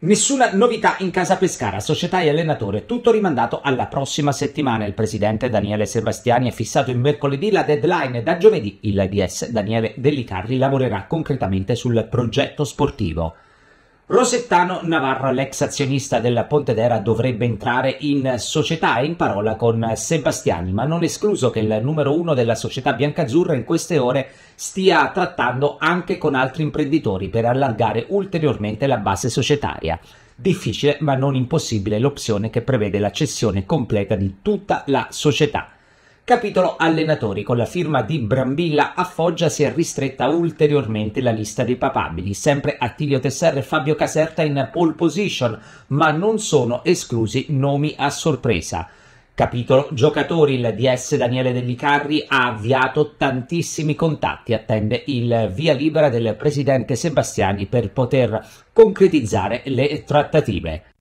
Nessuna novità in casa Pescara, società e allenatore, tutto rimandato alla prossima settimana. Il presidente Daniele Sebastiani ha fissato in mercoledì la deadline e da giovedì il DS Daniele Dellicarri lavorerà concretamente sul progetto sportivo. Rosettano Navarra, l'ex azionista della Pontedera, dovrebbe entrare in società e in parola con Sebastiani, ma non escluso che il numero uno della società biancazzurra in queste ore stia trattando anche con altri imprenditori per allargare ulteriormente la base societaria. Difficile ma non impossibile l'opzione che prevede la cessione completa di tutta la società. Capitolo allenatori. Con la firma di Brambilla a Foggia si è ristretta ulteriormente la lista dei papabili. Sempre Attilio Tesser e Fabio Caserta in pole position, ma non sono esclusi nomi a sorpresa. Capitolo giocatori, il DS Daniele Dellicarri ha avviato tantissimi contatti, attende il via libera del presidente Sebastiani per poter concretizzare le trattative.